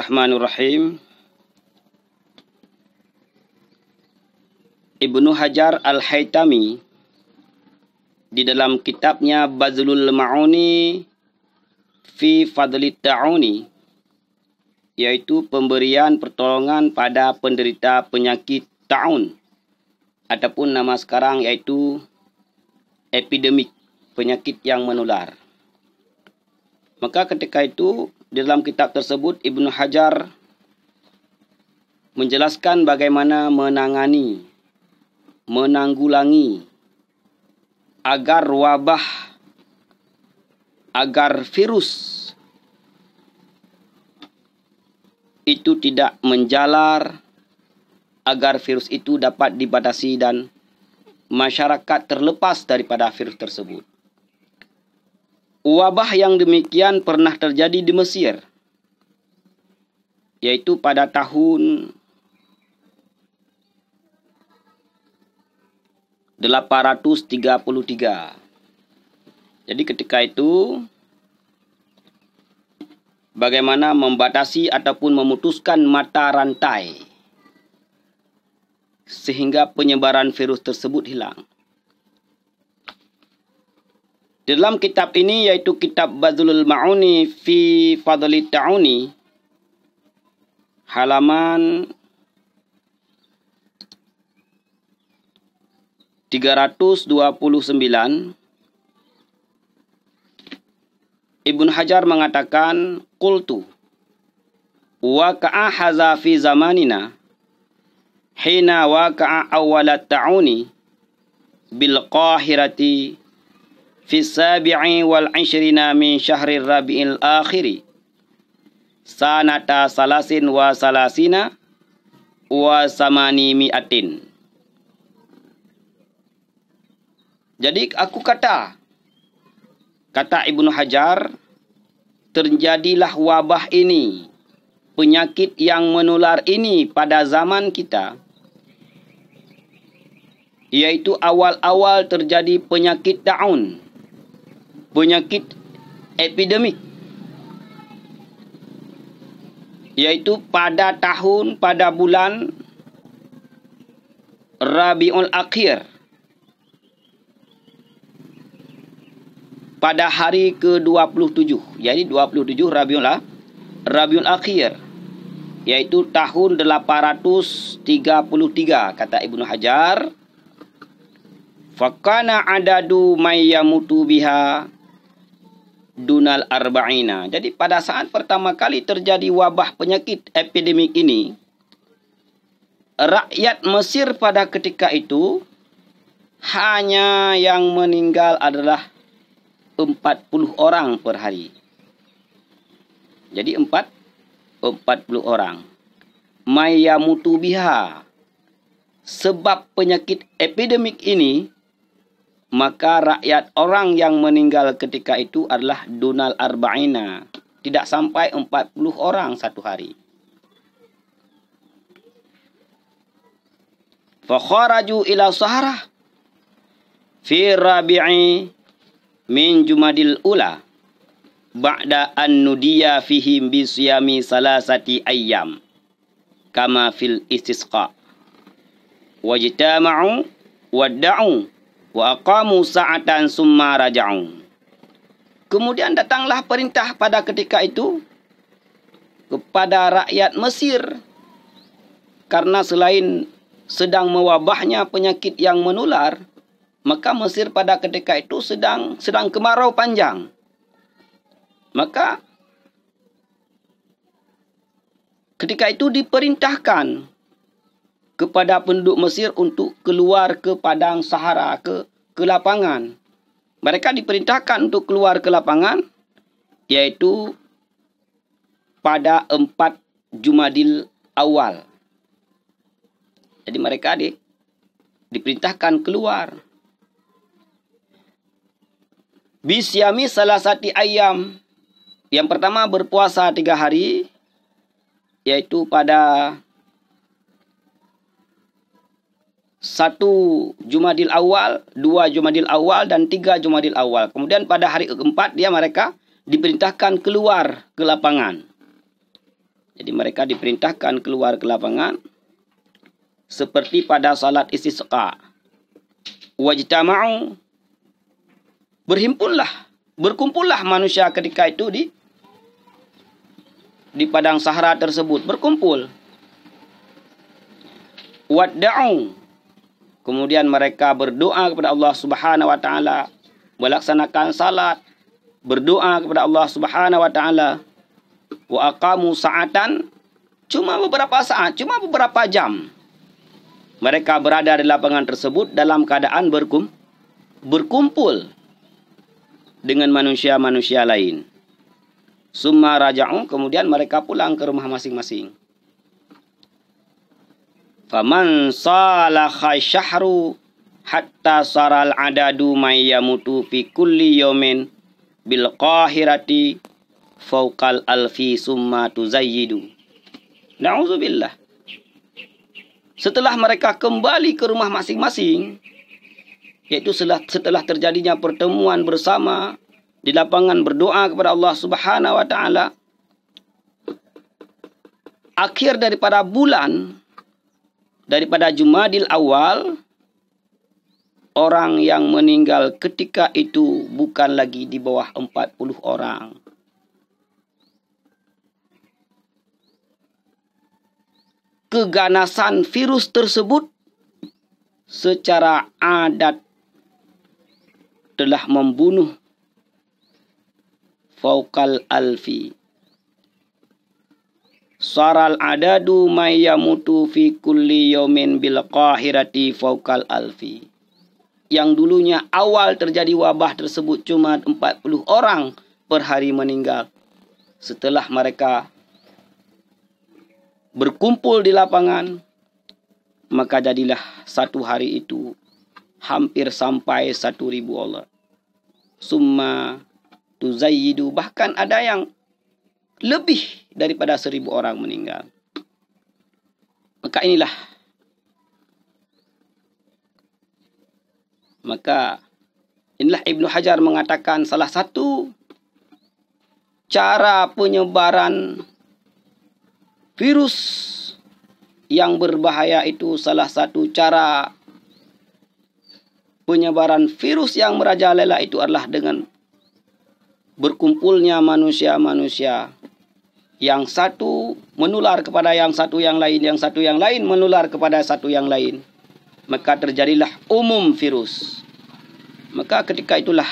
Bismillahirrahmanirrahim. Ibnu Hajar Al-Haytami di dalam kitabnya Bazlul Ma'uni fi Fadli Ta'uni yaitu pemberian pertolongan pada penderita penyakit ta'un ataupun nama sekarang yaitu epidemik penyakit yang menular. Maka ketika itu di dalam kitab tersebut Ibnu Hajar menjelaskan bagaimana menangani menanggulangi agar wabah agar virus itu tidak menjalar agar virus itu dapat dibatasi dan masyarakat terlepas daripada virus tersebut. Wabah yang demikian pernah terjadi di Mesir, yaitu pada tahun 833. Jadi ketika itu bagaimana membatasi ataupun memutuskan mata rantai sehingga penyebaran virus tersebut hilang. dalam kitab ini yaitu kitab Badzulul Ma'uni fi Fadli Ta'uni halaman 329 ibnu Hajar mengatakan Qultu Waka'a haza fi zamanina Hina waka'a awalat ta'uni bil qahirati في السابع والعشرين من شهر الربيع الآخر سنة ثلاثين وثلاثين وثمانمائتين Jadi aku kata, kata Ibnu Hajar, terjadilah wabah ini, penyakit yang menular ini pada zaman kita, yaitu awal-awal terjadi penyakit daun. penyakit epidemi yaitu pada tahun pada bulan Rabiul Akhir pada hari ke-27 jadi 27 Rabiul Rabiul Akhir yaitu tahun 833 kata Ibnu Hajar fakana adadu mayyamutu biha dunal arba'ina. Jadi pada saat pertama kali terjadi wabah penyakit epidemi ini, rakyat Mesir pada ketika itu hanya yang meninggal adalah 40 orang per hari. Jadi 4 40 orang. Mayyamutu biha. Sebab penyakit epidemik ini maka rakyat orang yang meninggal ketika itu adalah dunal arba'ina tidak sampai 40 orang satu hari fa ila sahara fi rabi'i min jumadil ula ba'da an nudiya fihi bi siyami salasati ayyam kama fil istisqa wajtama'u wad'u wa aqamu sa'atan summa raja'u kemudian datanglah perintah pada ketika itu kepada rakyat Mesir karena selain sedang mewabahnya penyakit yang menular maka Mesir pada ketika itu sedang sedang kemarau panjang maka ketika itu diperintahkan kepada penduduk Mesir untuk keluar ke padang Sahara ke ke lapangan. Mereka diperintahkan untuk keluar ke lapangan yaitu pada 4 Jumadil awal. Jadi mereka di, diperintahkan keluar. Bisyami salah satu ayam. Yang pertama berpuasa tiga hari. Yaitu pada satu Jumadil Awal, dua Jumadil Awal dan tiga Jumadil Awal. Kemudian pada hari keempat dia mereka diperintahkan keluar ke lapangan. Jadi mereka diperintahkan keluar ke lapangan seperti pada salat istisqa. Wajtama'u berhimpunlah, berkumpullah manusia ketika itu di di padang sahara tersebut berkumpul. Wadda'u Kemudian mereka berdoa kepada Allah Subhanahu wa taala, melaksanakan salat, berdoa kepada Allah Subhanahu wa taala. Wa aqamu sa'atan cuma beberapa saat, cuma beberapa jam. Mereka berada di lapangan tersebut dalam keadaan berkum, berkumpul dengan manusia-manusia lain. Summa raja'u kemudian mereka pulang ke rumah masing-masing faman salakha syahru hatta saral adadu mayyamutu fi kulli yawmin bil qahirati fawqal alfi summa tuzayyidu Nauzubillah. setelah mereka kembali ke rumah masing-masing yaitu setelah, setelah terjadinya pertemuan bersama di lapangan berdoa kepada Allah Subhanahu wa taala akhir daripada bulan daripada Jumadil awal orang yang meninggal ketika itu bukan lagi di bawah 40 orang. Keganasan virus tersebut secara adat telah membunuh Faukal Alfi saral adadu mayyamutu fi kulli yawmin bil qahirati fawqal alfi yang dulunya awal terjadi wabah tersebut cuma 40 orang per hari meninggal setelah mereka berkumpul di lapangan maka jadilah satu hari itu hampir sampai satu ribu Allah. Summa tuzayyidu. Bahkan ada yang lebih daripada seribu orang meninggal. Maka inilah. Maka inilah Ibnu Hajar mengatakan salah satu cara penyebaran virus yang berbahaya itu salah satu cara penyebaran virus yang merajalela itu adalah dengan berkumpulnya manusia-manusia yang satu menular kepada yang satu yang lain, yang satu yang lain menular kepada satu yang lain. Maka terjadilah umum virus. Maka ketika itulah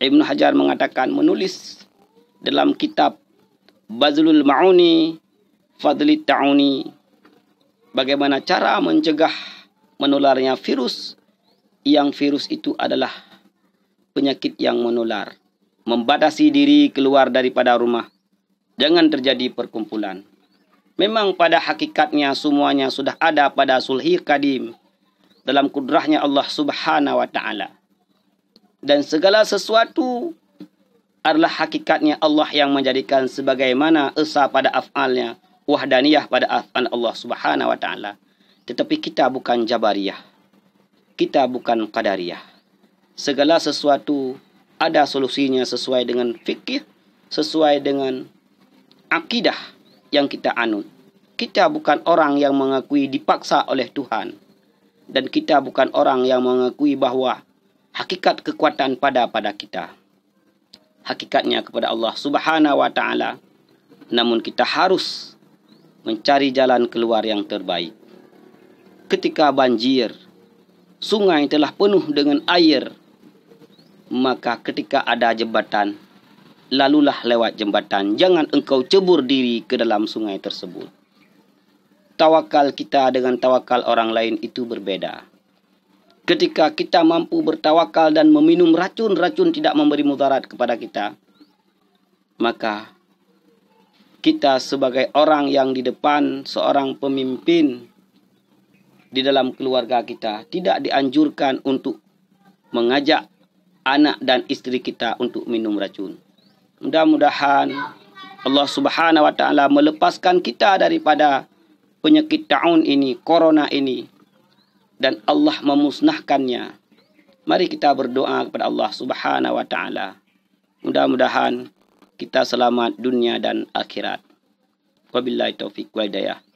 Ibn Hajar mengatakan menulis dalam kitab Bazlul Ma'uni Fadli Ta'uni bagaimana cara mencegah menularnya virus yang virus itu adalah penyakit yang menular membatasi diri keluar daripada rumah Jangan terjadi perkumpulan. Memang pada hakikatnya semuanya sudah ada pada sulhir kadim. Dalam kudrahnya Allah subhanahu wa ta'ala. Dan segala sesuatu adalah hakikatnya Allah yang menjadikan sebagaimana esa pada af'alnya. Wahdaniyah pada af'al Allah subhanahu wa ta'ala. Tetapi kita bukan jabariyah. Kita bukan qadariyah. Segala sesuatu ada solusinya sesuai dengan fikih, sesuai dengan akidah yang kita anut. Kita bukan orang yang mengakui dipaksa oleh Tuhan. Dan kita bukan orang yang mengakui bahawa hakikat kekuatan pada pada kita. Hakikatnya kepada Allah subhanahu wa ta'ala. Namun kita harus mencari jalan keluar yang terbaik. Ketika banjir, sungai telah penuh dengan air. Maka ketika ada jembatan, lalulah lewat jembatan. Jangan engkau cebur diri ke dalam sungai tersebut. Tawakal kita dengan tawakal orang lain itu berbeda. Ketika kita mampu bertawakal dan meminum racun-racun tidak memberi mudarat kepada kita, maka kita sebagai orang yang di depan seorang pemimpin di dalam keluarga kita tidak dianjurkan untuk mengajak anak dan istri kita untuk minum racun. Mudah-mudahan Allah Subhanahu wa taala melepaskan kita daripada penyakit tahun ini, corona ini dan Allah memusnahkannya. Mari kita berdoa kepada Allah Subhanahu wa taala. Mudah-mudahan kita selamat dunia dan akhirat. Wabillahi Taufiq wal hidayah.